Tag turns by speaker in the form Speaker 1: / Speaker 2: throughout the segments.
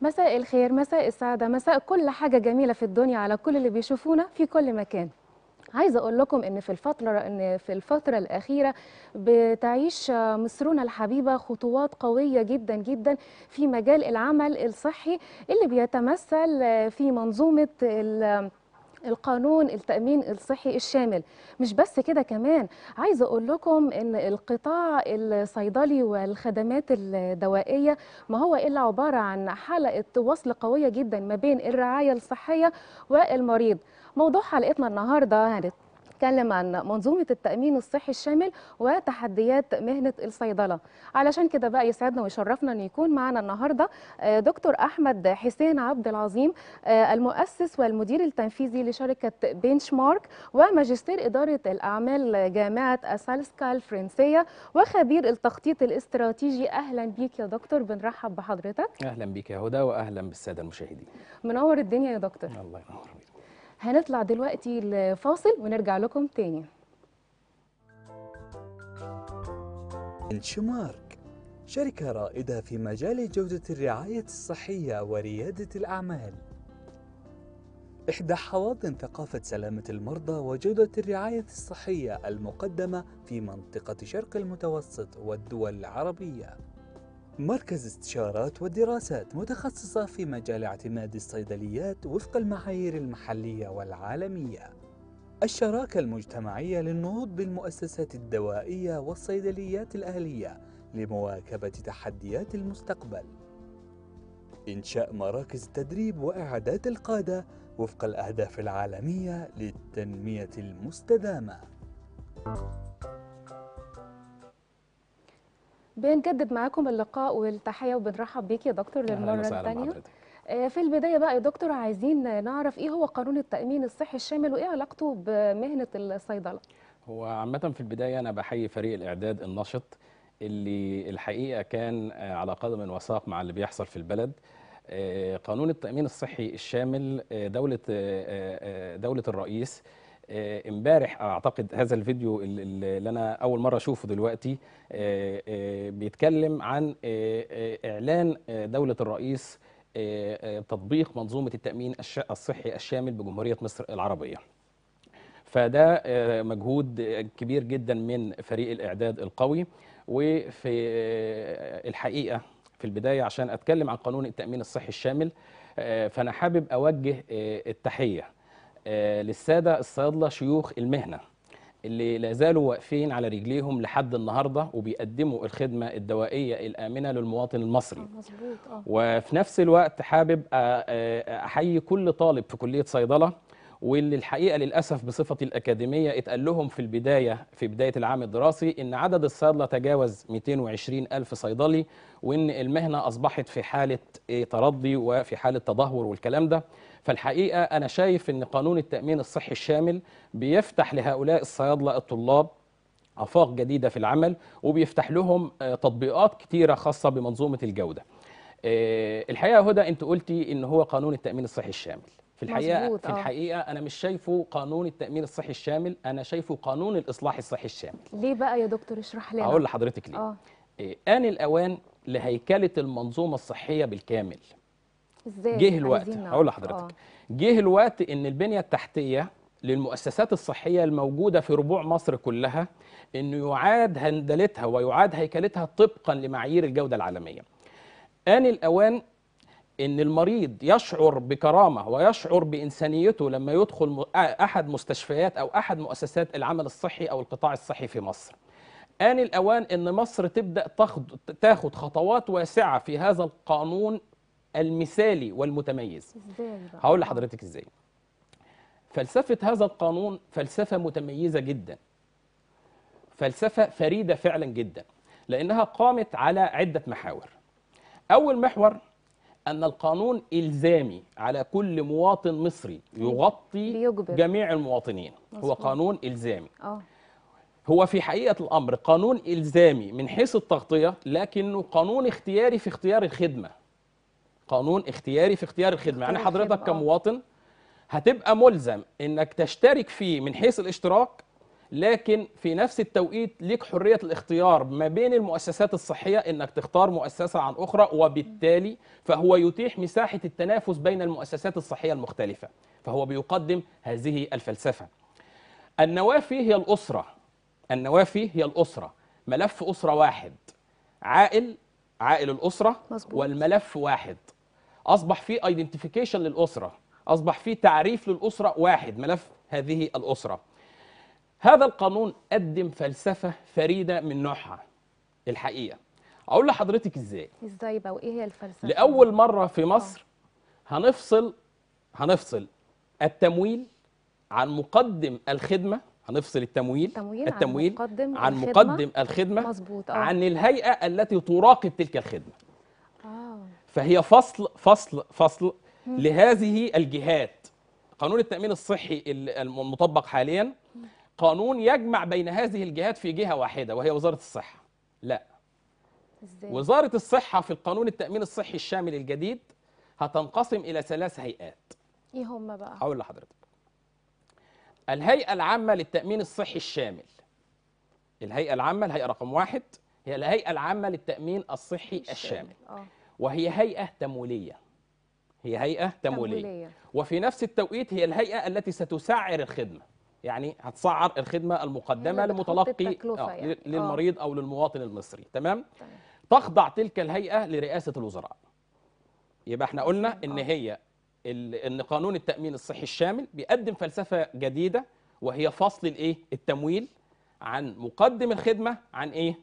Speaker 1: مساء الخير مساء السعادة مساء كل حاجة جميلة في الدنيا على كل اللي بيشوفونا في كل مكان عايزه اقول لكم ان في الفتره ان في الفتره الاخيره بتعيش مصرنا الحبيبه خطوات قويه جدا جدا في مجال العمل الصحي اللي بيتمثل في منظومه القانون التأمين الصحي الشامل مش بس كده كمان عايزة أقول لكم أن القطاع الصيدلي والخدمات الدوائية ما هو إلا عبارة عن حلقة وصل قوية جدا ما بين الرعاية الصحية والمريض موضوع حلقتنا النهاردة بيتكلم عن منظومه التامين الصحي الشامل وتحديات مهنه الصيدله علشان كده بقى يسعدنا ويشرفنا ان يكون معنا النهارده آه، دكتور احمد حسين عبد العظيم آه، المؤسس والمدير التنفيذي لشركه بنش مارك وماجستير اداره الاعمال جامعه اسالسكا الفرنسيه وخبير التخطيط الاستراتيجي اهلا بيك يا دكتور بنرحب بحضرتك
Speaker 2: اهلا بيك يا هدى واهلا بالساده المشاهدين
Speaker 1: منور الدنيا يا دكتور الله ينور هنطلع دلوقتي لفاصل ونرجع لكم تاني
Speaker 2: انشمارك شركة رائدة في مجال جودة الرعاية الصحية وريادة الأعمال إحدى حواضن ثقافة سلامة المرضى وجودة الرعاية الصحية المقدمة في منطقة شرق المتوسط والدول العربية مركز استشارات ودراسات متخصصة في مجال اعتماد الصيدليات وفق المعايير المحلية والعالمية. الشراكة المجتمعية للنهوض بالمؤسسات الدوائية والصيدليات الأهلية لمواكبة تحديات المستقبل. إنشاء مراكز التدريب وإعادات القادة وفق الأهداف العالمية للتنمية المستدامة.
Speaker 1: بنجدد معاكم اللقاء والتحيه وبنرحب بيك يا دكتور للمره الثانيه آه، في البداية بقى يا دكتور عايزين نعرف إيه هو قانون التأمين الصحي الشامل وإيه علاقته بمهنة الصيدلة؟
Speaker 2: هو عامة في البداية أنا بحيي فريق الإعداد النشط اللي الحقيقة كان آه، على قدم وساق مع اللي بيحصل في البلد آه، قانون التأمين الصحي الشامل دولة دولة الرئيس آه، امبارح اعتقد هذا الفيديو اللي انا اول مره اشوفه دلوقتي آه، آه، بيتكلم عن اعلان دوله الرئيس تطبيق منظومه التامين الصحي الشامل بجمهوريه مصر العربيه فده مجهود كبير جدا من فريق الاعداد القوي وفي الحقيقه في البدايه عشان اتكلم عن قانون التامين الصحي الشامل فانا حابب اوجه التحيه آه، للساده الصيادله شيوخ المهنه اللي لا زالوا واقفين على رجليهم لحد النهارده وبيقدموا الخدمه الدوائيه الامنه للمواطن المصري. آه، آه. وفي نفس الوقت حابب احيي كل طالب في كليه صيدله واللي الحقيقه للاسف بصفتي الاكاديميه اتقال لهم في البدايه في بدايه العام الدراسي ان عدد الصيادله تجاوز 220 الف صيدلي وان المهنه اصبحت في حاله إيه، تردي وفي حاله تدهور والكلام ده فالحقيقه انا شايف ان قانون التامين الصحي الشامل بيفتح لهؤلاء الصيادله الطلاب افاق جديده في العمل وبيفتح لهم آه، تطبيقات كتيره خاصه بمنظومه الجوده آه، الحقيقه هدى انت قلتي ان هو قانون التامين الصحي الشامل في الحقيقه مزبوط. في آه. الحقيقه انا مش شايفه قانون التامين الصحي الشامل انا شايفه قانون الاصلاح الصحي الشامل
Speaker 1: ليه بقى يا دكتور اشرح لنا أقول لحضرتك ليه آه.
Speaker 2: آه. آن الأوان لهيكلة المنظومة الصحية بالكامل
Speaker 1: ازاي جه الوقت أقول لحضرتك آه.
Speaker 2: جه الوقت ان البنية التحتية للمؤسسات الصحية الموجودة في ربوع مصر كلها انه يعاد هندلتها ويعاد هيكلتها طبقا لمعايير الجودة العالمية آن الأوان ان المريض يشعر بكرامه ويشعر بانسانيته لما يدخل احد مستشفيات او احد مؤسسات العمل الصحي او القطاع الصحي في مصر. آن الأوان أن مصر تبدأ تاخد خطوات واسعة في هذا القانون المثالي والمتميز هقول لحضرتك إزاي فلسفة هذا القانون فلسفة متميزة جدا فلسفة فريدة فعلا جدا لأنها قامت على عدة محاور أول محور ان القانون الزامي على كل مواطن مصري يغطي ليجبر. جميع المواطنين مصبوط. هو قانون الزامي أوه. هو في حقيقه الامر قانون الزامي من حيث التغطيه لكنه قانون اختياري في اختيار الخدمه قانون اختياري في اختيار الخدمه يعني حضرتك آه. كمواطن هتبقى ملزم انك تشترك فيه من حيث الاشتراك لكن في نفس التوقيت ليك حرية الاختيار ما بين المؤسسات الصحية انك تختار مؤسسة عن اخرى وبالتالي فهو يتيح مساحة التنافس بين المؤسسات الصحية المختلفة فهو بيقدم هذه الفلسفة النوافي هي الأسرة النوافي هي الأسرة ملف أسرة واحد عائل عائل الأسرة والملف واحد أصبح في ايدنتيفيكيشن للأسرة أصبح في تعريف للأسرة واحد ملف هذه الأسرة هذا القانون قدم فلسفة فريدة من نوعها الحقيقة أقول لحضرتك إزاي
Speaker 1: إزاي بقى وإيه هي الفلسفة
Speaker 2: لأول مرة في آه. مصر هنفصل هنفصل التمويل عن مقدم الخدمة هنفصل التمويل التمويل, التمويل عن مقدم عن الخدمة, مقدم الخدمة مظبوط آه. عن الهيئة التي تراقب تلك الخدمة آه. فهي فصل فصل فصل م. لهذه الجهات قانون التأمين الصحي المطبق حالياً قانون يجمع بين هذه الجهات في جهه واحده وهي وزاره الصحه لا
Speaker 1: إزاي؟ وزاره
Speaker 2: الصحه في القانون التامين الصحي الشامل الجديد هتنقسم الى ثلاث هيئات ايه هم بقى هقول لحضرتك الهيئه العامه للتامين الصحي الشامل الهيئه العامه الهيئه رقم واحد هي الهيئه العامه للتامين الصحي الشامل آه. وهي هيئه تمويليه هي هيئه تمويليه وفي نفس التوقيت هي الهيئه التي ستسعر الخدمه يعني هتسعر الخدمه المقدمه لمتلقي آه يعني. للمريض آه. او للمواطن المصري تمام؟, تمام تخضع تلك الهيئه لرئاسه الوزراء يبقى احنا قلنا ان آه. هي ان قانون التامين الصحي الشامل بيقدم فلسفه جديده وهي فصل الايه التمويل عن مقدم الخدمه عن ايه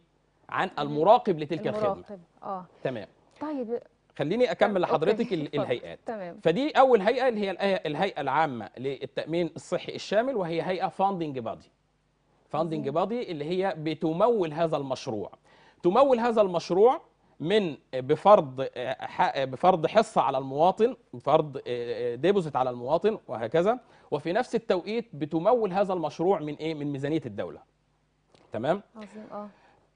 Speaker 2: عن المراقب لتلك المراقب. الخدمه اه تمام طيب خليني اكمل لحضرتك الهيئات تمام. فدي اول هيئه اللي هي الهيئه العامه للتامين الصحي الشامل وهي هيئه فاندنج بادي فاندنج بادي اللي هي بتمول هذا المشروع تمول هذا المشروع من بفرض بفرض حصه على المواطن بفرض ديبوزيت على المواطن وهكذا وفي نفس التوقيت بتمول هذا المشروع من ايه من ميزانيه الدوله تمام عظيم اه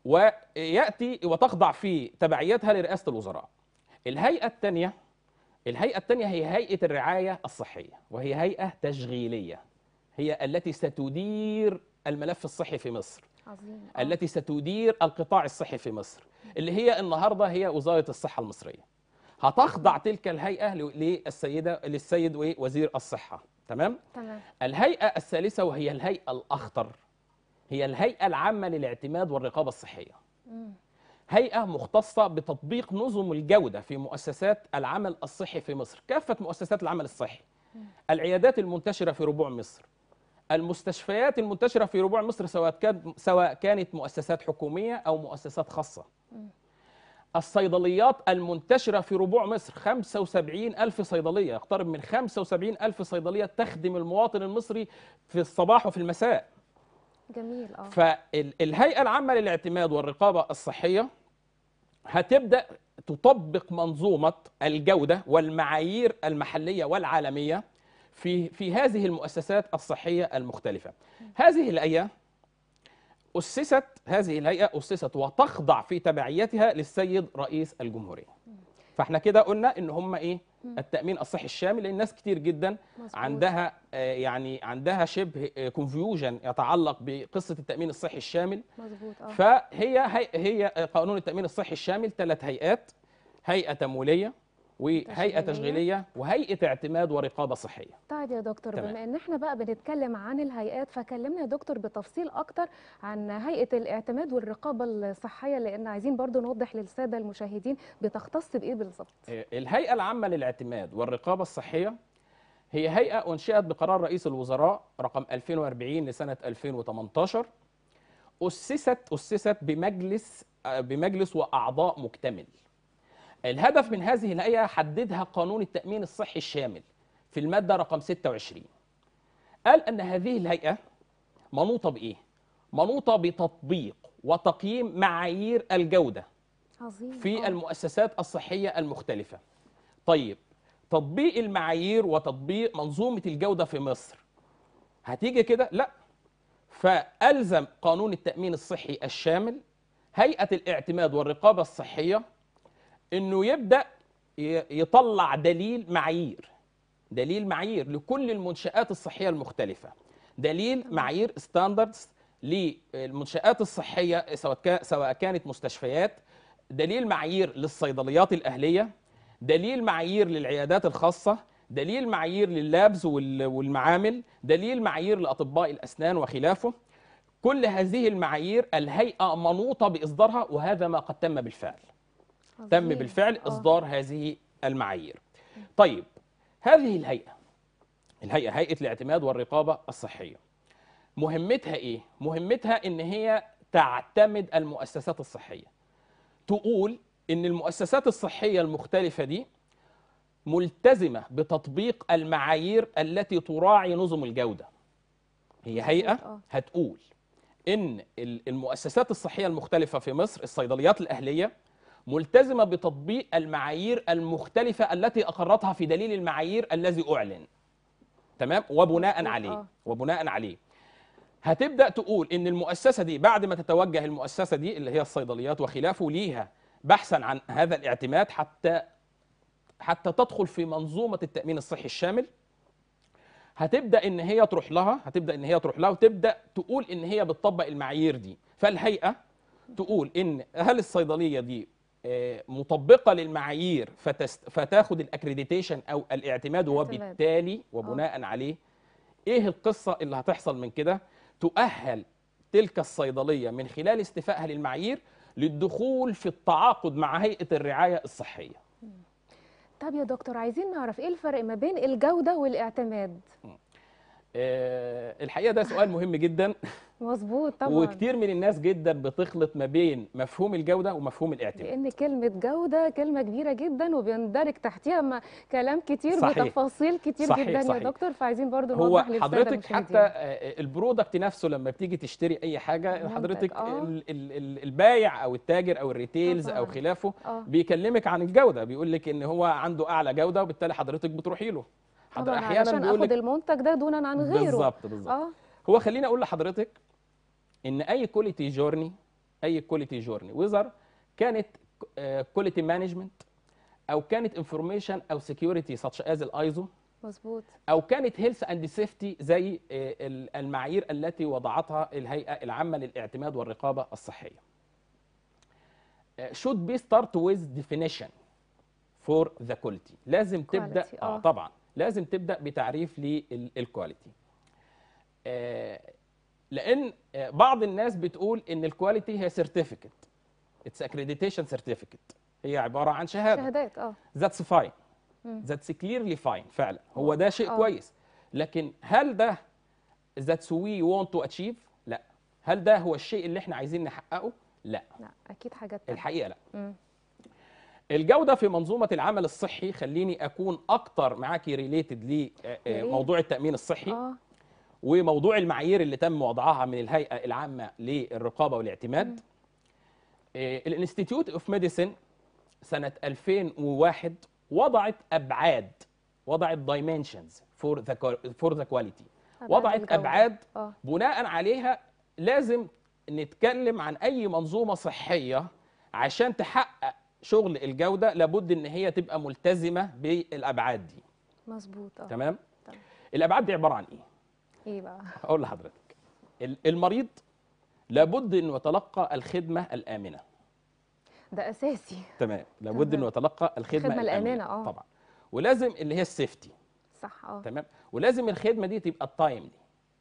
Speaker 2: وياتي وتخضع في تبعيتها لرئاسه الوزراء الهيئة الثانية الهيئة الثانية هي هيئة الرعاية الصحية وهي هيئة تشغيلية هي التي ستدير الملف الصحي في مصر عظيم. آه. التي ستدير القطاع الصحي في مصر اللي هي النهارده هي وزارة الصحة المصرية هتخضع تلك الهيئة للسيدة للسيد وزير الصحة تمام؟ تمام الهيئة الثالثة وهي الهيئة الأخطر هي الهيئة العامة للاعتماد والرقابة الصحية مم. هيئة مختصة بتطبيق نظم الجودة في مؤسسات العمل الصحي في مصر كافة مؤسسات العمل الصحي العيادات المنتشرة في ربوع مصر المستشفيات المنتشرة في ربوع مصر سواء سواء كانت مؤسسات حكومية أو مؤسسات خاصة الصيدليات المنتشرة في ربوع مصر 75 ألف صيدلية يقترب من 75 ألف صيدلية تخدم المواطن المصري في الصباح وفي المساء جميل اه فالهيئة العامة للاعتماد والرقابة الصحية هتبدا تطبق منظومه الجوده والمعايير المحليه والعالميه في في هذه المؤسسات الصحيه المختلفه. هذه الهيئه اسست هذه الهيئه اسست وتخضع في تبعيتها للسيد رئيس الجمهوريه. فاحنا كده قلنا ان هم ايه؟ التامين الصحي الشامل لان ناس كتير جدا مزبوط. عندها آه، يعني عندها شبه كونفيوجن آه، يتعلق بقصه التامين الصحي الشامل مظبوط آه. فهي هي آه، قانون التامين الصحي الشامل ثلاث هيئات هيئه تمويليه وهيئه تشغيليه وهيئه اعتماد ورقابه صحيه
Speaker 1: طيب يا دكتور تمام. بما ان احنا بقى بنتكلم عن الهيئات فكلمنا يا دكتور بتفصيل اكتر عن هيئه الاعتماد والرقابه الصحيه لان عايزين برضو نوضح للساده المشاهدين بتختص بايه بالظبط
Speaker 2: إيه، الهيئه العامه للاعتماد والرقابه الصحيه هي هيئه انشئت بقرار رئيس الوزراء رقم 2040 لسنه 2018 اسست اسست بمجلس آه، بمجلس واعضاء مكتمل الهدف من هذه الهيئة حددها قانون التأمين الصحي الشامل في المادة رقم 26 قال أن هذه الهيئة منوطة بإيه؟ منوطة بتطبيق وتقييم معايير الجودة
Speaker 1: عظيم. في آه.
Speaker 2: المؤسسات الصحية المختلفة طيب تطبيق المعايير وتطبيق منظومة الجودة في مصر هتيجي كده؟ لا فألزم قانون التأمين الصحي الشامل هيئة الاعتماد والرقابة الصحية انه يبدا يطلع دليل معايير دليل معايير لكل المنشات الصحيه المختلفه دليل معايير ستاندردز للمنشات الصحيه سواء كانت مستشفيات دليل معايير للصيدليات الاهليه دليل معايير للعيادات الخاصه دليل معايير لللابز والمعامل دليل معايير لاطباء الاسنان وخلافه كل هذه المعايير الهيئه منوطه باصدارها وهذا ما قد تم بالفعل تم بالفعل آه. إصدار هذه المعايير طيب هذه الهيئة الهيئة هيئة الاعتماد والرقابة الصحية مهمتها إيه؟ مهمتها إن هي تعتمد المؤسسات الصحية تقول إن المؤسسات الصحية المختلفة دي ملتزمة بتطبيق المعايير التي تراعي نظم الجودة هي هيئة آه. هتقول إن المؤسسات الصحية المختلفة في مصر الصيدليات الأهلية ملتزمة بتطبيق المعايير المختلفة التي أقرتها في دليل المعايير الذي أعلن تمام وبناء عليه آه. وبناء عليه هتبدأ تقول إن المؤسسة دي بعد ما تتوجه المؤسسة دي اللي هي الصيدليات وخلافه ليها بحثا عن هذا الاعتماد حتى حتى تدخل في منظومة التأمين الصحي الشامل هتبدا ان هي تروح لها هتبدا ان هي تروح لها وتبدا تقول ان هي بتطبق المعايير دي فالهيئه تقول ان هل الصيدليه دي آه، مطبقه للمعايير فتست فتاخد الاكريديتيشن او الاعتماد وبالتالي وبناء آه. عليه ايه القصه اللي هتحصل من كده تؤهل تلك الصيدليه من خلال استيفائها للمعايير للدخول في التعاقد مع هيئه الرعايه الصحيه
Speaker 1: طب يا دكتور عايزين نعرف ايه الفرق ما بين الجوده والاعتماد
Speaker 2: آه الحقيقه ده سؤال مهم جدا
Speaker 1: مظبوط طبعا وكتير
Speaker 2: من الناس جدا بتخلط ما بين مفهوم الجوده ومفهوم الاعتماد لان
Speaker 1: كلمه جوده كلمه كبيره جدا وبيندرج تحتها كلام كتير صحيح. وتفاصيل كتير صحيح. جدا صحيح. يا دكتور فعايزين برضو هو حضرتك حتى آه،
Speaker 2: آه، البرودكت نفسه لما بتيجي تشتري اي حاجه منتج. حضرتك آه. البايع او التاجر او الريتيلز طبعاً. او خلافه آه. بيكلمك عن الجوده بيقول لك ان هو عنده اعلى جوده وبالتالي حضرتك بتروحي له حضرتك احيانا بيقول لك
Speaker 1: المنتج ده دونا عن غيره بالظبط بالظبط آه.
Speaker 2: هو خليني اقول لحضرتك ان اي كواليتي جورني اي كواليتي جورني ويزر كانت كواليتي آه، مانجمنت او كانت انفورميشن او سكيورتي ساتش از الايزو مظبوط او كانت هيلث اند سيفتي زي آه، المعايير التي وضعتها الهيئه العامه للاعتماد والرقابه الصحيه آه، should be start with definition for the quality لازم quality. تبدا اه طبعا لازم تبدا بتعريف للكواليتي لان آه، بعض الناس بتقول ان الكواليتي هي سيرتيفيكت اتس اكريديتيشن سيرتيفيكت هي عباره عن شهاده شهادات اه ذاتس فاين ذاتس كليرلي فاين فعلا هو ده شيء أوه. كويس لكن هل ده ذاتس وي وونت تو اتشيف لا هل ده هو الشيء اللي احنا عايزين نحققه لا
Speaker 1: لا اكيد حاجات الحقيقه لا مم.
Speaker 2: الجوده في منظومه العمل الصحي خليني اكون اكتر معاكي ريليتد آه، آه، لموضوع التامين الصحي آه. وموضوع المعايير اللي تم وضعها من الهيئه العامه للرقابه والاعتماد آه، الانستيتيوت اوف ميديسن سنه 2001 وضعت ابعاد وضعت دايمنشنز فور ذا فور ذا كواليتي
Speaker 1: وضعت ابعاد آه.
Speaker 2: بناء عليها لازم نتكلم عن اي منظومه صحيه عشان تحقق شغل الجوده لابد ان هي تبقى ملتزمه بالابعاد دي مظبوط اه تمام؟, تمام الابعاد دي عباره عن ايه ايه بقى هقول لحضرتك المريض لابد انه يتلقى الخدمه الامنه
Speaker 1: ده اساسي
Speaker 2: تمام لابد انه يتلقى الخدمه, الخدمة الامنه, اه طبعا ولازم اللي هي السيفتي صح اه تمام ولازم الخدمه دي تبقى التايملي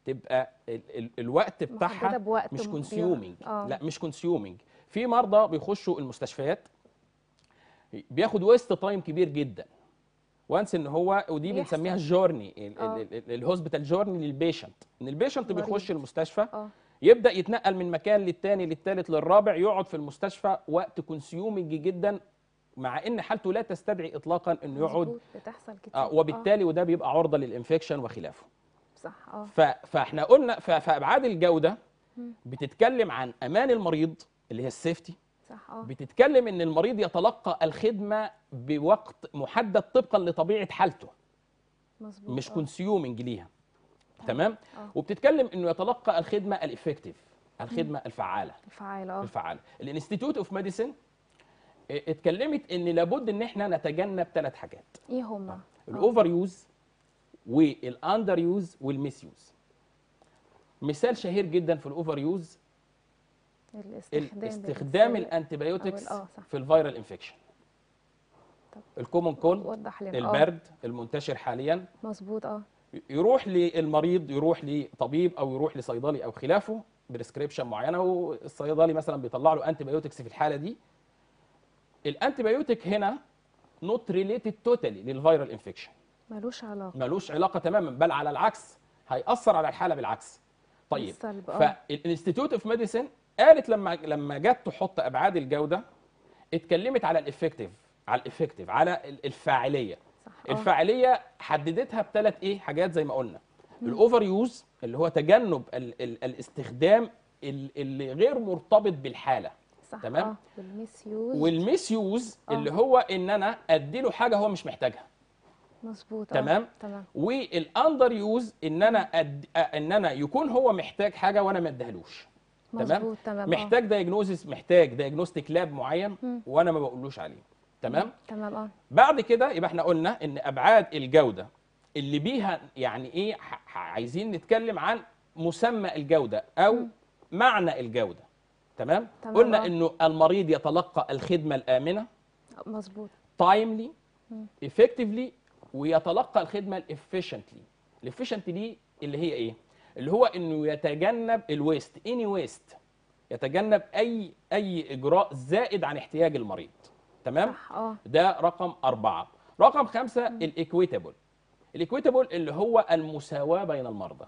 Speaker 2: تبقى ال ال الوقت بتاعها مش كونسيومنج آه. لا مش كونسيومنج في مرضى بيخشوا المستشفيات بياخد ويست تايم كبير جدا وانس ان هو ودي بنسميها الجورني الهوسبيتال جورني للبيشنت ان البيشنت بيخش المستشفى آه. يبدا يتنقل من مكان للتاني للتالت للرابع يقعد في المستشفى وقت كونسيومنج جدا مع ان حالته لا تستدعي اطلاقا انه يقعد
Speaker 1: بتحصل كتير آه وبالتالي آه. وده
Speaker 2: بيبقى عرضه للانفكشن وخلافه صح اه فاحنا قلنا فابعاد الجوده بتتكلم عن امان المريض اللي هي السيفتي صح اه بتتكلم ان المريض يتلقى الخدمه بوقت محدد طبقا لطبيعه حالته مظبوط مش كونسيومنج اه. ليها تمام أوه. اه. وبتتكلم انه يتلقى الخدمه الافكتيف الخدمه الفعاله الفعاله اه الفعاله الانستيتوت اوف ميديسن اتكلمت ان لابد ان احنا نتجنب ثلاث حاجات
Speaker 1: ايه هما الاوفر
Speaker 2: يوز والاندر يوز والميس يوز مثال شهير جدا في الاوفر يوز
Speaker 1: الاستخدام استخدام الانتيبيوتكس آه،
Speaker 2: في الفيرال انفكشن الكومون كول وضح آه. البرد آه. المنتشر حاليا مظبوط اه يروح للمريض يروح لطبيب او يروح لصيدلي او خلافه بريسكريبشن معينه والصيدلي مثلا بيطلع له انتيبيوتكس في الحاله دي الانتيبيوتك هنا نوت ريليتد توتالي للفيرال انفكشن
Speaker 1: ملوش علاقه
Speaker 2: ملوش علاقه تماما بل على العكس هيأثر على الحاله بالعكس طيب فالانستيتيوت اوف ميديسن قالت لما لما جت تحط ابعاد الجوده اتكلمت على الافكتيف على الافكتيف على الفاعليه صح. آه. الفاعليه حددتها بثلاث ايه حاجات زي ما قلنا الاوفر يوز اللي هو تجنب الـ الـ الاستخدام اللي غير مرتبط بالحاله صح آه. تمام
Speaker 1: والميس
Speaker 2: يوز آه. اللي هو ان انا اديله حاجه هو مش محتاجها
Speaker 1: مظبوط تمام تمام
Speaker 2: والاندر يوز ان انا أد... ان انا يكون هو محتاج حاجه وانا ما اديهالوش تمام تمام آه. محتاج دايجنوزس محتاج دايجنوستيك لاب معين وانا ما بقولوش عليه تمام تمام اه بعد كده يبقى احنا قلنا ان ابعاد الجوده اللي بيها يعني ايه عايزين نتكلم عن مسمى الجوده او مم. معنى الجوده تمام, تمام قلنا آه. انه المريض يتلقى الخدمه الامنه مظبوط تايملي افكتفلي ويتلقى الخدمه الافيشنتلي الافيشنت دي اللي هي ايه اللي هو انه يتجنب الويست اني ويست يتجنب اي اي اجراء زائد عن احتياج المريض تمام صح. آه. ده رقم أربعة رقم خمسة الايكويتابل الايكويتابل اللي هو المساواه بين المرضى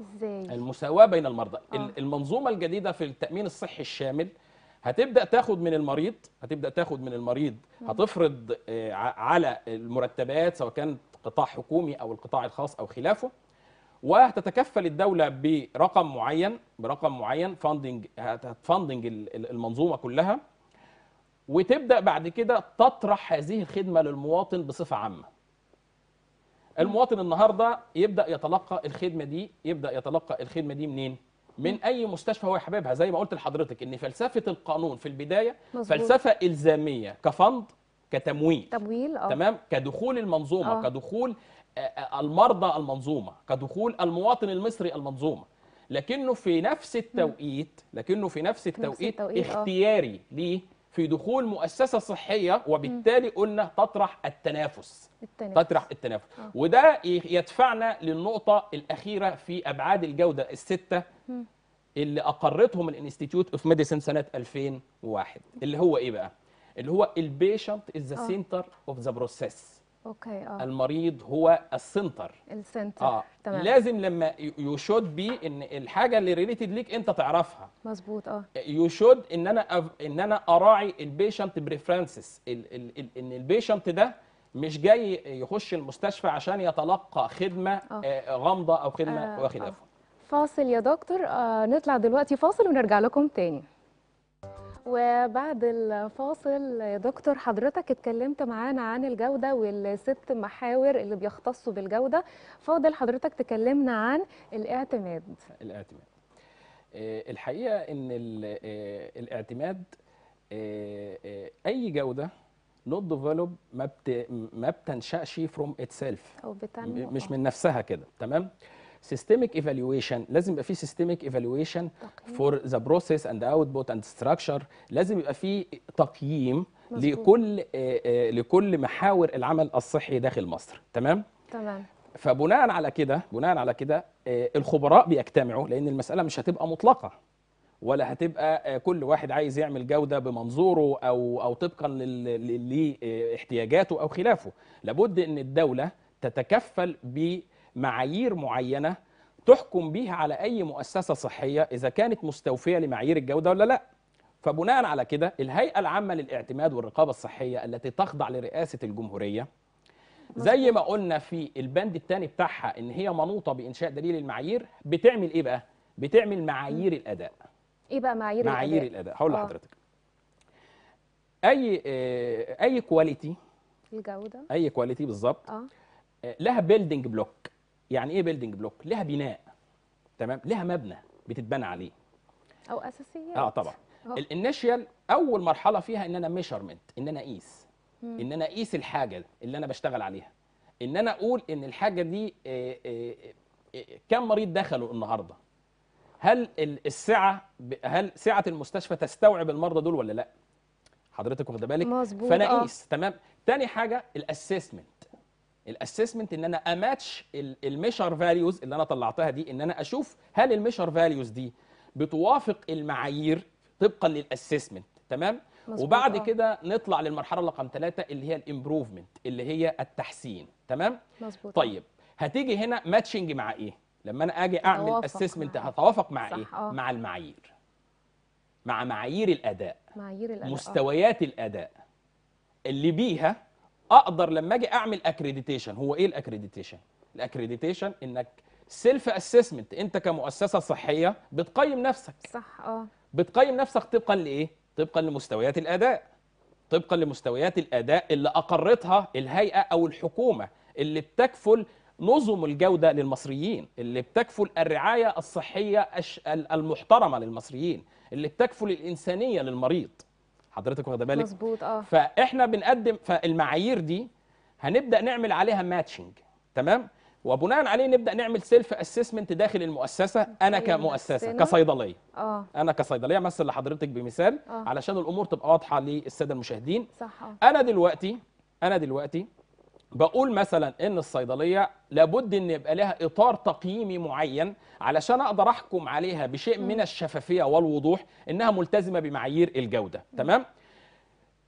Speaker 2: ازاي المساواه بين المرضى أوه. المنظومه الجديده في التامين الصحي الشامل هتبدا تاخد من المريض هتبدا تاخد من المريض هتفرض آه، على المرتبات سواء كان قطاع حكومي او القطاع الخاص او خلافه وتتكفل الدوله برقم معين برقم معين فاندنج هتفاندنج المنظومه كلها وتبدا بعد كده تطرح هذه الخدمه للمواطن بصفه عامه المواطن النهارده يبدا يتلقى الخدمه دي يبدا يتلقى الخدمه دي منين من اي مستشفى هو حبيبها زي ما قلت لحضرتك ان فلسفه القانون في البدايه مزبوط. فلسفه الزاميه كفند كتمويل
Speaker 1: تمويل اه تمام
Speaker 2: كدخول المنظومه أوه. كدخول المرضى المنظومه كدخول المواطن المصري المنظومه لكنه في نفس التوقيت لكنه في نفس التوقيت, التوقيت اه. اختياري ليه في دخول مؤسسه صحيه وبالتالي قلنا تطرح التنافس, التنافس. تطرح التنافس آه. وده يدفعنا للنقطه الاخيره في ابعاد الجوده السته م. اللي اقرتهم الانستيتيوت اوف ميديسن سنه 2001 اللي هو ايه بقى اللي هو البيشنت از ذا اه. سنتر اوف ذا بروسيس اوكي اه المريض هو السنتر
Speaker 1: السنتر اه
Speaker 2: تمام. لازم لما يو شود بي ان الحاجه اللي ريليتد ليك انت تعرفها
Speaker 1: مظبوط اه
Speaker 2: يو شود ان انا أف... ان انا اراعي البيشنت بريفرنسز ال... ال... ال... ان البيشنت ده مش جاي يخش المستشفى عشان يتلقى خدمه آه. آه، غامضه او خدمه آه. واخد آه.
Speaker 1: فاصل يا دكتور آه نطلع دلوقتي فاصل ونرجع لكم تاني وبعد الفاصل يا دكتور حضرتك اتكلمت معانا عن الجوده والست محاور اللي بيختصوا بالجوده فاضل حضرتك تكلمنا عن الاعتماد
Speaker 2: الاعتماد آه، الحقيقه ان آه، الاعتماد آه، اي جوده نوت ديفلوب ما ما بتنشاش فروم اتسيلف مش من نفسها كده تمام سيستميك ايفالويشن لازم يبقى في سيستميك ايفالويشن فور ذا بروسيس اند اوتبوت اند ستراكشر لازم يبقى في تقييم مزبوط. لكل آه، آه، لكل محاور العمل الصحي داخل مصر تمام تمام فبناء على كده بناء على كده آه، الخبراء بيجتمعوا لان المساله مش هتبقى مطلقه ولا هتبقى كل واحد عايز يعمل جوده بمنظوره او او طبقا لاحتياجاته او خلافه لابد ان الدوله تتكفل معايير معينه تحكم بيها على اي مؤسسه صحيه اذا كانت مستوفيه لمعايير الجوده ولا لا فبناء على كده الهيئه العامه للاعتماد والرقابه الصحيه التي تخضع لرئاسه الجمهوريه زي ما قلنا في البند الثاني بتاعها ان هي منوطه بانشاء دليل المعايير بتعمل ايه بقى بتعمل معايير الاداء
Speaker 1: ايه بقى معايير, معايير الاداء معايير الاداء هقول آه. لحضرتك
Speaker 2: اي آه، اي كواليتي الجوده اي كواليتي بالظبط اه, آه، لها بيلدنج بلوك يعني ايه بيلدنج بلوك لها بناء تمام لها مبنى بتتبنى عليه
Speaker 1: او اساسيات اه طبعا
Speaker 2: الانيشال اول مرحله فيها ان انا ميشرمنت ان انا اقيس ان انا اقيس الحاجه اللي انا بشتغل عليها ان انا اقول ان الحاجه دي إيه إيه إيه كم مريض دخلوا النهارده هل السعه هل سعه المستشفى تستوعب المرضى دول ولا لا حضرتك واخده بالك مظبوط فانا اقيس آه. تمام تاني حاجه الاسسمنت الاسسمنت ان انا اماتش الميشر فاليوز اللي انا طلعتها دي ان انا اشوف هل الميشر فاليوز دي بتوافق المعايير طبقا للاسسمنت تمام مزبوط. وبعد آه. كده نطلع للمرحله رقم ثلاثة اللي هي الامبروفمنت اللي هي التحسين تمام
Speaker 1: مزبوطة. آه. طيب
Speaker 2: هتيجي هنا ماتشنج مع ايه لما انا اجي اعمل اسسمنت هتوافق مع صح. ايه آه. مع المعايير مع معايير الاداء
Speaker 1: معايير الاداء آه. مستويات
Speaker 2: الاداء اللي بيها اقدر لما اجي اعمل اكريديتيشن هو ايه الاكريديتيشن الاكريديتيشن انك سيلف اسسمنت انت كمؤسسه صحيه بتقيم نفسك صح اه بتقيم نفسك طبقا لايه طبقا لمستويات الاداء طبقا لمستويات الاداء اللي اقرتها الهيئه او الحكومه اللي بتكفل نظم الجوده للمصريين اللي بتكفل الرعايه الصحيه المحترمه للمصريين اللي بتكفل الانسانيه للمريض حضرتك واخده بالك مظبوط اه فاحنا بنقدم فالمعايير دي هنبدا نعمل عليها ماتشنج تمام وبناء عليه نبدا نعمل سيلف اسسمنت داخل المؤسسه
Speaker 1: انا كمؤسسه كصيدليه اه
Speaker 2: انا كصيدليه مثل لحضرتك بمثال أوه. علشان الامور تبقى واضحه للساده المشاهدين صح آه. انا دلوقتي انا دلوقتي بقول مثلا ان الصيدليه لابد ان يبقى لها اطار تقييمي معين علشان اقدر احكم عليها بشيء من الشفافيه والوضوح انها ملتزمه بمعايير الجوده تمام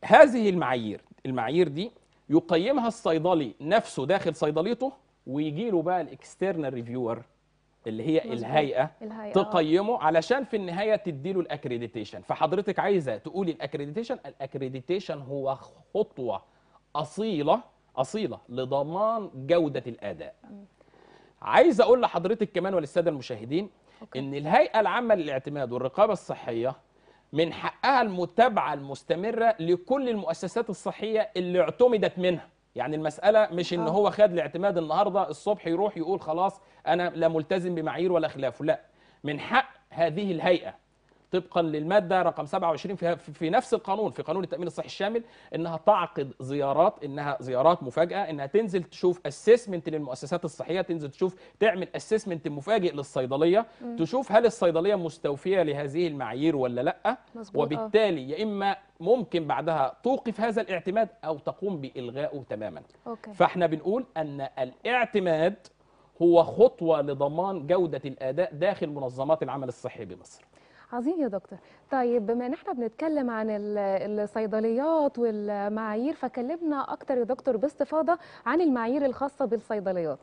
Speaker 2: هذه المعايير المعايير دي يقيمها الصيدلي نفسه داخل صيدليته ويجي له بقى الاكسترنال ريفيور اللي هي الهيئه, الهيئة تقيمه علشان في النهايه تدي له الاكريديتيشن فحضرتك عايزه تقولي الاكريديتيشن الاكريديتيشن هو خطوه اصيله اصيله لضمان جوده الاداء عايز اقول لحضرتك كمان وللساده المشاهدين أوكي. ان الهيئه العامه للاعتماد والرقابه الصحيه من حقها المتابعه المستمره لكل المؤسسات الصحيه اللي اعتمدت منها يعني المساله مش ان آه. هو خد الاعتماد النهارده الصبح يروح يقول خلاص انا لا ملتزم بمعايير ولا خلافه لا من حق هذه الهيئه طبقا للماده رقم 27 في, في نفس القانون في قانون التامين الصحي الشامل انها تعقد زيارات انها زيارات مفاجاه انها تنزل تشوف اسسمنت للمؤسسات الصحيه تنزل تشوف تعمل اسسمنت مفاجئ للصيدليه م. تشوف هل الصيدليه مستوفيه لهذه المعايير ولا لا مزبوط. آه. وبالتالي يا اما ممكن بعدها توقف هذا الاعتماد او تقوم بالغائه تماما أوكي. فاحنا بنقول ان الاعتماد هو خطوه لضمان جوده الاداء داخل منظمات العمل الصحي بمصر
Speaker 1: عظيم يا دكتور طيب بما ان احنا بنتكلم عن الصيدليات والمعايير فكلمنا اكتر يا دكتور باستفاضه عن المعايير الخاصه بالصيدليات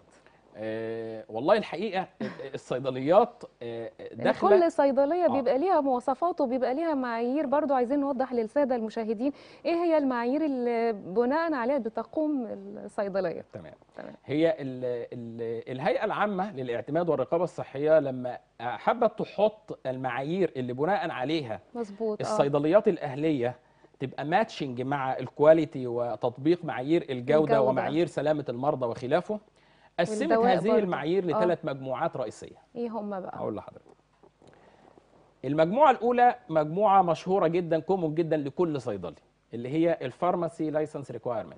Speaker 2: آه والله الحقيقه آه، آه، الصيدليات آه،, آه داخله كل
Speaker 1: صيدليه آه. بيبقى ليها مواصفات وبيبقى ليها معايير برضو عايزين نوضح للساده المشاهدين ايه هي المعايير اللي بناء عليها بتقوم الصيدليه تمام, تمام.
Speaker 2: هي الـ الـ الهيئه العامه للاعتماد والرقابه الصحيه لما حبت تحط المعايير اللي بناء عليها
Speaker 1: مظبوط الصيدليات
Speaker 2: آه. الاهليه تبقى ماتشنج مع الكواليتي وتطبيق معايير الجوده, الجودة. ومعايير سلامه المرضى وخلافه قسمت هذه برضه. المعايير آه. لثلاث مجموعات رئيسيه
Speaker 1: ايه هما بقى هقول
Speaker 2: لحضرتك المجموعه الاولى مجموعه مشهوره جدا كومون جدا لكل صيدلي اللي هي الفارماسي لايسنس ريكوايرمنت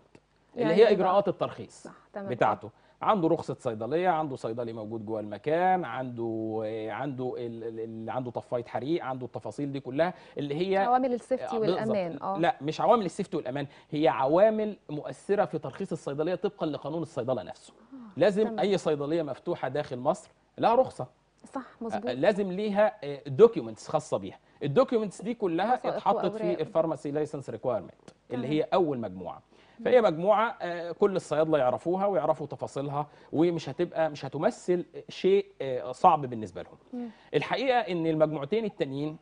Speaker 2: اللي يعني هي إيه اجراءات الترخيص صح. تمام. بتاعته عنده رخصه صيدليه عنده صيدلي موجود جوه المكان عنده عنده اللي عنده طفايه حريق عنده التفاصيل دي كلها اللي هي عوامل السيفتي آه، والامان اه لا مش عوامل السيفتي والامان هي عوامل مؤثره في ترخيص الصيدليه طبقا لقانون الصيدله نفسه
Speaker 1: لازم تمام. اي
Speaker 2: صيدليه مفتوحه داخل مصر لها رخصه صح آه، مظبوط لازم ليها دوكيومنتس آه، خاصه بيها الدوكيومنتس دي كلها اتحطت في الفارماسي لايسنس ريكويرمنت اللي هي اول مجموعه فهي مجموعه آه، كل الصيادله يعرفوها ويعرفوا تفاصيلها ومش هتبقى مش هتمثل شيء صعب بالنسبه لهم الحقيقه ان المجموعتين التانيين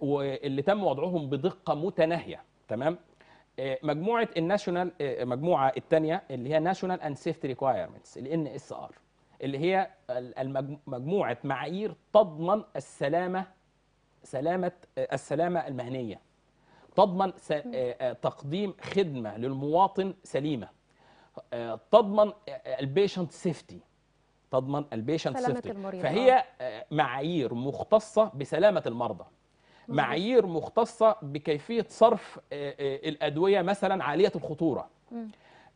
Speaker 2: واللي تم وضعهم بدقه متناهيه تمام آه، مجموعه الناشونال آه، مجموعه الثانيه اللي هي ناشونال اند سيفتي ريكوايرمنتس الان اس ار اللي هي مجموعه معايير تضمن السلامه سلامه آه، السلامه المهنيه تضمن تقديم خدمه للمواطن سليمه تضمن البيشنت سيفتي تضمن البيشنت سيفتي فهي معايير مختصه بسلامه المرضى معايير مختصه بكيفيه صرف آه، آه، الادويه مثلا عاليه الخطوره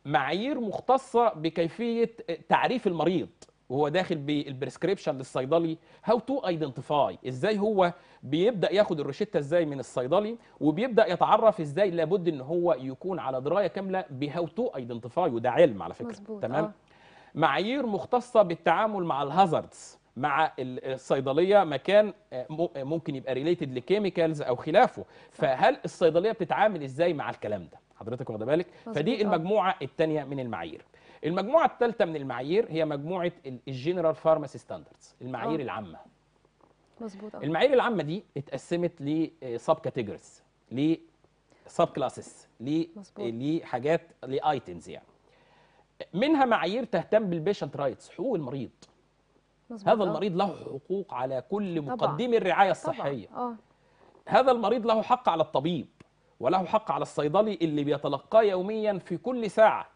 Speaker 2: معايير مختصه بكيفيه آه، تعريف المريض وهو داخل بالبريسكريبشن للصيدلي هاو تو ايدنتيفاي ازاي هو بيبدا ياخد الروشته ازاي من الصيدلي وبيبدا يتعرف ازاي لابد ان هو يكون على درايه كامله بهاو تو ايدنتيفاي وده علم على فكره مزبوط. تمام آه. معايير مختصه بالتعامل مع الهازاردز مع الصيدليه مكان آه، آه، ممكن يبقى ريليتد لكيميكالز او خلافه فهل الصيدليه بتتعامل ازاي مع الكلام ده حضرتك واخده بالك فدي آه. المجموعه الثانيه من المعايير المجموعه الثالثه من المعايير هي مجموعه الجنرال فارماسي ستاندردز المعايير أوه. العامه
Speaker 1: مظبوط المعايير
Speaker 2: العامه دي اتقسمت لسب كاتيجوريز ل سب كلاسز ل لحاجات لايتمز يعني منها معايير تهتم بالبيشنت رايتس حقوق المريض
Speaker 1: مزبوط. هذا آه. المريض
Speaker 2: له حقوق على كل مقدمي الرعايه الصحيه طبعا. آه. هذا المريض له حق على الطبيب وله حق على الصيدلي اللي بيتلقاه يوميا في كل ساعه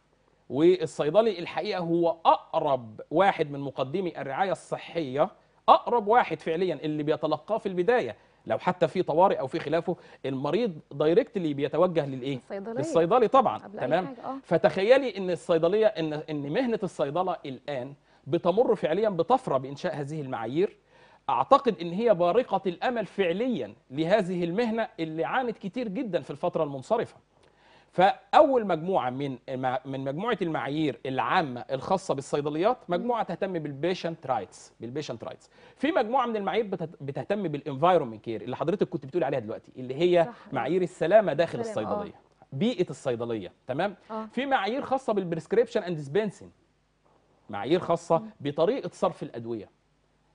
Speaker 2: والصيدلي الحقيقه هو اقرب واحد من مقدمي الرعايه الصحيه اقرب واحد فعليا اللي بيتلقاه في البدايه لو حتى في طوارئ او في خلافه المريض دايركتلي بيتوجه للايه الصيدليه للصيدلي طبعا تمام آه. فتخيلي ان الصيدليه ان ان مهنه الصيدله الان بتمر فعليا بطفرة بإنشاء هذه المعايير أعتقد أن هي بارقة الأمل فعليا لهذه المهنة اللي عانت كتير جدا في الفترة المنصرفة فأول مجموعة من من مجموعة المعايير العامة الخاصة بالصيدليات مجموعة تهتم بالبيشنت رايتس بالبيشنت رايتس في مجموعة من المعايير بتهتم بالانفايرومنت كير اللي حضرتك كنت بتقول عليها دلوقتي اللي هي صح. معايير السلامة داخل الصيدلية آه. بيئة الصيدلية تمام آه. في معايير خاصة بالبريسكريبشن اند ديسبنسنج معايير خاصه بطريقه صرف الادويه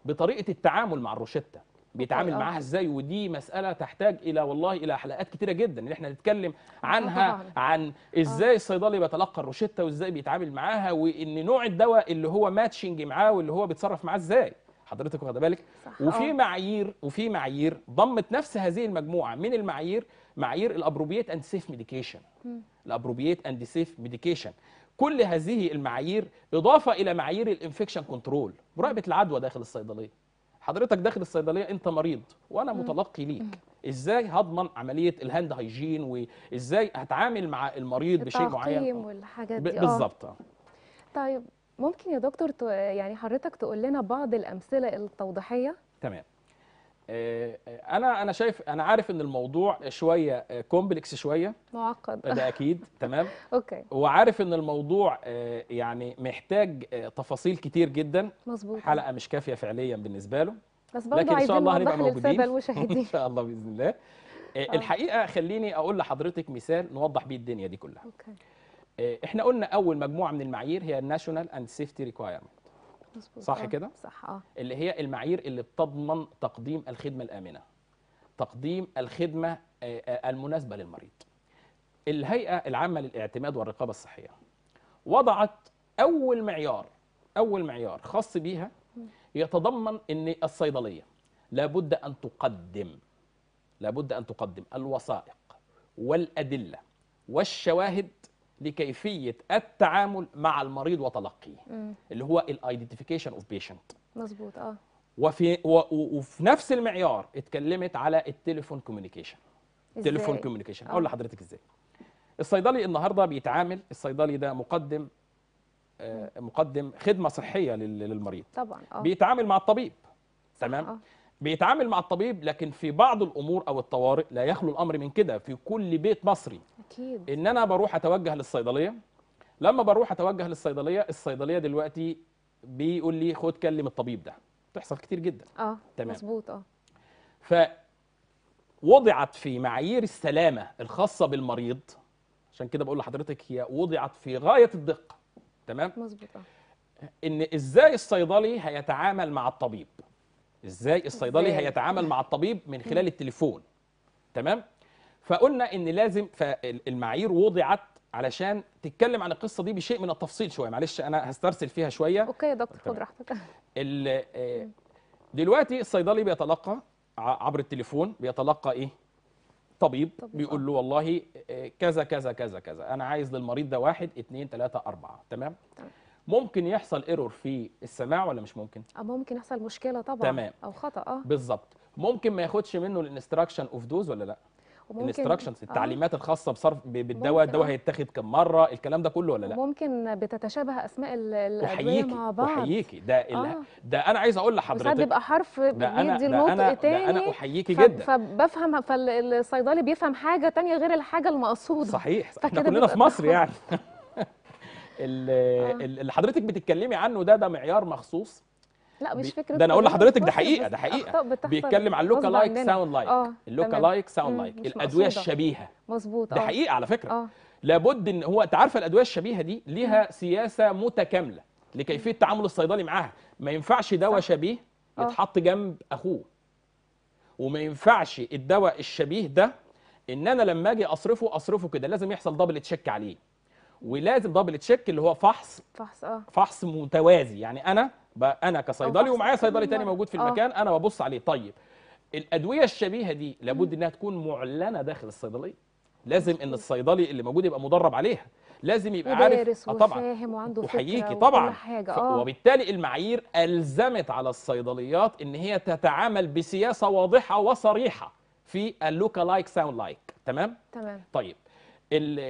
Speaker 2: بطريقه التعامل مع الروشته بيتعامل آه. معاها ازاي ودي مساله تحتاج الى والله الى حلقات كتيره جدا ان احنا نتكلم آه، عنها عن آه. ازاي الصيدلي بيتلقى الروشته وازاي بيتعامل معاها وان نوع الدواء اللي هو ماتشنج معاه واللي هو بيتصرف معاه ازاي حضرتك واخده بالك وفي معايير وفي معايير ضمت نفس هذه المجموعه من المعايير معايير الابروبيات اند سيف ميديكيشن الابروبيات اند سيف ميديكيشن كل هذه المعايير إضافة إلى معايير الانفكشن كنترول مراقبة العدوى داخل الصيدلية حضرتك داخل الصيدلية أنت مريض وأنا متلقي ليك ازاي هضمن عمليه الهاند هايجين وازاي هتعامل مع المريض بشيء معين
Speaker 1: والحاجات دي آه. بالظبط طيب ممكن يا دكتور يعني حضرتك تقول لنا بعض الامثله التوضيحيه
Speaker 2: تمام آه، آه، انا انا شايف انا عارف ان الموضوع شويه آه، كومبلكس شويه
Speaker 1: معقد ده
Speaker 2: اكيد تمام اوكي وعارف ان الموضوع يعني محتاج تفاصيل كتير جدا
Speaker 1: مظبوط حلقه
Speaker 2: مش كافيه فعليا بالنسبه له
Speaker 1: بس برضه لكن ان شاء الله هنبقى موجودين ان
Speaker 2: شاء الله باذن الله الحقيقه خليني اقول لحضرتك مثال نوضح بيه الدنيا دي كلها اوكي احنا قلنا اول مجموعه من المعايير هي الناشونال اند سيفتي ريكويرمنت صح آه، كده؟ صح اه اللي هي المعايير اللي بتضمن تقديم الخدمه الامنه تقديم الخدمه آه، آه، المناسبه للمريض الهيئه العامه للاعتماد والرقابه الصحيه وضعت اول معيار اول معيار خاص بيها يتضمن ان الصيدليه لابد ان تقدم لابد ان تقدم الوثائق والادله والشواهد لكيفيه التعامل مع المريض وتلقيه م. اللي هو الايدنتيفيكيشن اوف بيشنت مظبوط اه وفي وفي نفس المعيار اتكلمت على التليفون كوميونيكيشن تليفون كوميونيكيشن اقول لحضرتك ازاي الصيدلي النهارده بيتعامل الصيدلي ده مقدم آه مقدم خدمه صحيه للمريض طبعا اه بيتعامل مع الطبيب تمام آه. بيتعامل مع الطبيب لكن في بعض الامور او الطوارئ لا يخلو الامر من كده في كل بيت مصري اكيد ان انا بروح اتوجه للصيدليه لما بروح اتوجه للصيدليه الصيدليه دلوقتي بيقول لي خد كلم الطبيب ده بتحصل كتير جدا
Speaker 1: اه مظبوط اه
Speaker 2: ف وضعت في معايير السلامه الخاصه بالمريض عشان كده بقول لحضرتك هي وضعت في غايه الدقه تمام مظبوط اه ان ازاي الصيدلي هيتعامل مع الطبيب ازاي الصيدلي هيتعامل مع الطبيب من خلال التليفون تمام فقلنا ان لازم فالمعايير وضعت علشان تتكلم عن القصه دي بشيء من التفصيل شويه معلش انا هسترسل فيها شويه اوكي يا دكتور خد راحتك آه، دلوقتي الصيدلي بيتلقى عبر التليفون بيتلقى ايه طبيب, آه. بيقول له والله آه، كذا كذا كذا كذا انا عايز للمريض ده واحد اثنين ثلاثه اربعه تمام, تمام. ممكن يحصل ايرور في السماع ولا مش ممكن
Speaker 1: اه ممكن يحصل مشكله طبعا تمام. او خطا اه بالظبط
Speaker 2: ممكن ما ياخدش منه الانستراكشن اوف دوز ولا لا
Speaker 1: الانستراكشنز آه. التعليمات
Speaker 2: آه. الخاصه بصرف بالدواء الدواء آه. هيتاخد كم مره الكلام ده كله ولا لا
Speaker 1: ممكن بتتشابه اسماء الادويه مع بعض احييكي
Speaker 2: ده آه. ده انا عايز اقول لحضرتك وساعات بيبقى
Speaker 1: حرف بيدي النقطه تاني ده انا
Speaker 2: احييكي جدا
Speaker 1: فبفهم فالصيدلي بيفهم حاجه تانية غير الحاجه المقصوده صحيح احنا كلنا في مصر يعني
Speaker 2: آه. اللي حضرتك بتتكلمي عنه ده ده معيار مخصوص
Speaker 1: لا مش فكره ده انا اقول لحضرتك
Speaker 2: ده حقيقه ده حقيقه بيتكلم عن لوكا لايك ساوند لايك اللوكا لايك ساوند لايك الادويه الشبيهه
Speaker 1: مظبوط ده حقيقه على فكره أوه.
Speaker 2: لابد ان هو انت عارفه الادويه الشبيهه دي ليها سياسه متكامله لكيفيه تعامل الصيدلي معاها ما ينفعش دواء شبيه آه. يتحط جنب اخوه وما ينفعش الدواء الشبيه ده ان انا لما اجي اصرفه اصرفه كده لازم يحصل دبل تشيك عليه ولازم دبل تشيك اللي هو فحص فحص اه فحص متوازي يعني انا انا كصيدلي ومعايا صيدلي تاني يعني. موجود في اه. المكان انا ببص عليه طيب الادويه الشبيهه دي لابد انها تكون معلنه داخل الصيدليه لازم ان الصيدلي اللي موجود يبقى مدرب عليها لازم يبقى عارف آه طبعا
Speaker 1: وفاهم وعنده وحييكي طبعا حاجة. آه.
Speaker 2: وبالتالي المعايير الزمت على الصيدليات ان هي تتعامل بسياسه واضحه وصريحه في اللوكا لايك ساوند لايك تمام تمام طيب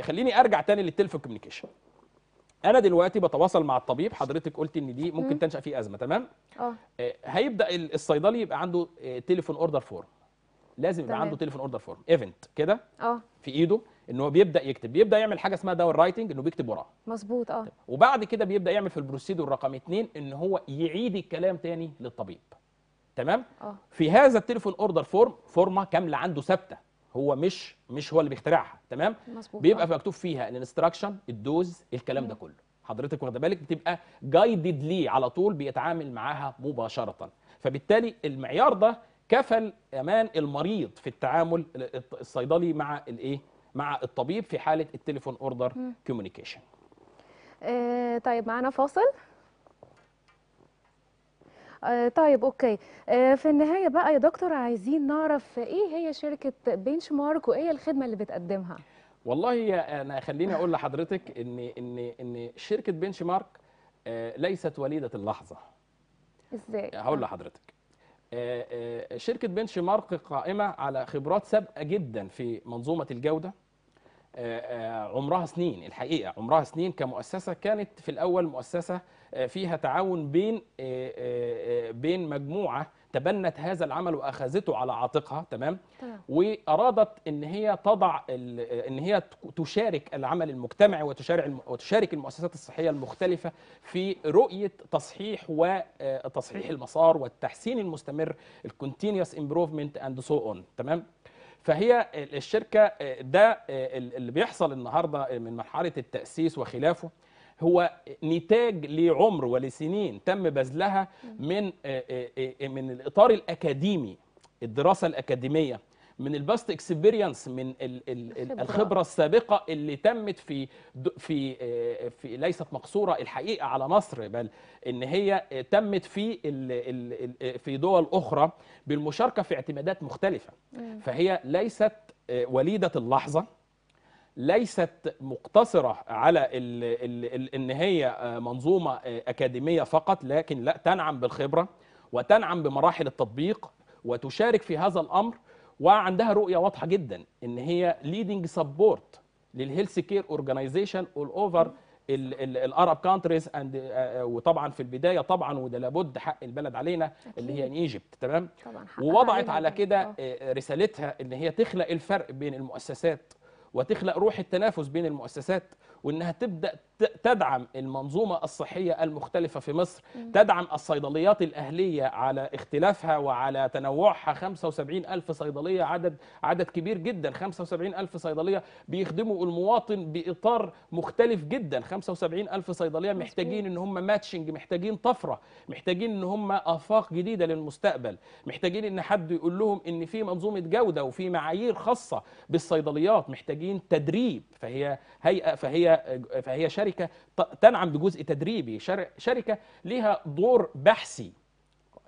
Speaker 2: خليني ارجع تاني للتليفون كوميونيكيشن انا دلوقتي بتواصل مع الطبيب حضرتك قلت ان دي ممكن تنشا فيه ازمه تمام اه, آه، هيبدا الصيدلي يبقى عنده تليفون اوردر فورم لازم يبقى عنده تليفون اوردر فورم ايفنت كده اه في ايده ان هو بيبدا يكتب بيبدا يعمل حاجه اسمها داون رايتنج انه بيكتب وراه
Speaker 1: مظبوط اه طيب،
Speaker 2: وبعد كده بيبدا يعمل في البروسيدور رقم اثنين ان هو يعيد الكلام تاني للطبيب تمام أوه. في هذا التليفون اوردر فورم فورمه كامله عنده ثابته هو مش مش هو اللي بيخترعها تمام مظبوط بيبقى في مكتوب فيها الانستراكشن الدوز الكلام ده كله حضرتك واخده بالك بتبقى جايدد لي على طول بيتعامل معاها مباشره فبالتالي المعيار ده كفل امان المريض في التعامل الصيدلي مع الايه مع الطبيب في حاله التليفون اوردر آه، كوميونيكيشن
Speaker 1: طيب معانا فاصل آه، طيب اوكي آه، في النهايه بقى يا دكتور عايزين نعرف ايه هي شركه بنش مارك وايه الخدمه اللي بتقدمها
Speaker 2: والله انا خليني اقول لحضرتك ان ان ان شركه بنش مارك آه، ليست وليده اللحظه
Speaker 1: ازاي هقول لحضرتك
Speaker 2: شركه بنش مارك قائمه على خبرات سابقه جدا في منظومه الجوده آه، آه، عمرها سنين الحقيقه عمرها سنين كمؤسسه كانت في الاول مؤسسه آه، فيها تعاون بين بين مجموعه تبنت هذا العمل واخذته على عاتقها تمام وارادت ان هي تضع ان هي تشارك العمل المجتمعي وتشارك وتشارك المؤسسات الصحيه المختلفه في رؤيه تصحيح وتصحيح المسار والتحسين المستمر الكونتينيوس امبروفمنت اند سو اون تمام فهي الشركه آه، ده آه، اللي بيحصل النهارده آه، من مرحله التاسيس وخلافه هو نتاج لعمر ولسنين تم بذلها من من الاطار الاكاديمي الدراسه الاكاديميه من الباست اكسبيرينس من الخبره السابقه اللي تمت في في آه، في ليست مقصوره الحقيقه على مصر بل ان هي آه، تمت في آه، في دول اخرى بالمشاركه في اعتمادات مختلفه فهي ليست وليده اللحظه ليست مقتصرة على الـ الـ الـ إن هي منظومة أكاديمية فقط لكن لا تنعم بالخبرة وتنعم بمراحل التطبيق وتشارك في هذا الأمر وعندها رؤيه واضحه جدا ان هي ليدنج سبورت للهيلث كير اورجانيزيشن اول اوفر الارب كانتريز اند وطبعا في البدايه طبعا وده لابد حق البلد علينا أكيد. اللي هي ان ايجيبت تمام ووضعت على كده آه. آه، رسالتها ان هي تخلق الفرق بين المؤسسات وتخلق روح التنافس بين المؤسسات وانها تبدا تدعم المنظومه الصحيه المختلفه في مصر تدعم الصيدليات الاهليه على اختلافها وعلى تنوعها 75 الف صيدليه عدد عدد كبير جدا 75 الف صيدليه بيخدموا المواطن باطار مختلف جدا 75 الف صيدليه محتاجين ان هم ماتشنج محتاجين طفره محتاجين ان هم افاق جديده للمستقبل محتاجين ان حد يقول لهم ان في منظومه جوده وفي معايير خاصه بالصيدليات محتاجين تدريب فهي هيئه فهي فهي شركه تنعم بجزء تدريبي شركه لها دور بحثي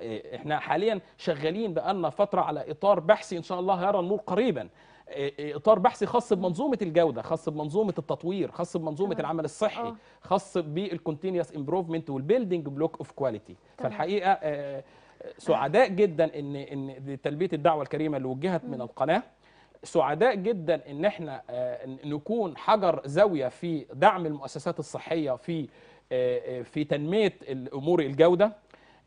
Speaker 2: إيه، احنا حاليا شغالين بقالنا فتره على اطار بحثي ان شاء الله يرى النور قريبا إيه، إيه، اطار بحثي خاص بمنظومه الجوده خاص بمنظومه التطوير خاص بمنظومه آه. العمل الصحي آه. خاص بالكونتينيوس امبروفمنت والبيلدينج بلوك اوف كواليتي فالحقيقه آه، سعداء جدا ان ان تلبيه الدعوه الكريمه اللي وجهت من القناه سعداء جدا ان احنا آه، نكون حجر زاويه في دعم المؤسسات الصحيه في آه، آه، في تنميه الامور الجوده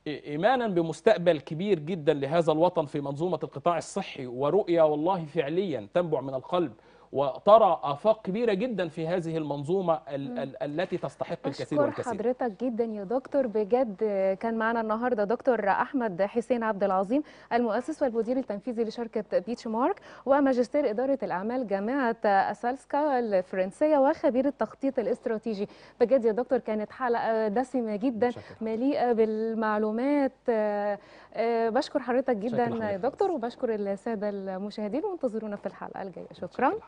Speaker 2: ايمانا بمستقبل كبير جدا لهذا الوطن في منظومه القطاع الصحي ورؤيه والله فعليا تنبع من القلب وترى آفاق كبيرة جدا في هذه المنظومة ال ال التي تستحق الكثير والكثير
Speaker 1: حضرتك جدا يا دكتور بجد كان معنا النهاردة دكتور أحمد حسين عبد العظيم المؤسس والمدير التنفيذي لشركة بيتش مارك وماجستير إدارة الأعمال جامعة أسالسكا الفرنسية وخبير التخطيط الاستراتيجي بجد يا دكتور كانت حلقة دسمة جدا مليئة بالمعلومات آه، آه، بشكر حضرتك جدا يا دكتور وبشكر الساده المشاهدين وانتظرونا في الحلقه الجايه شكرا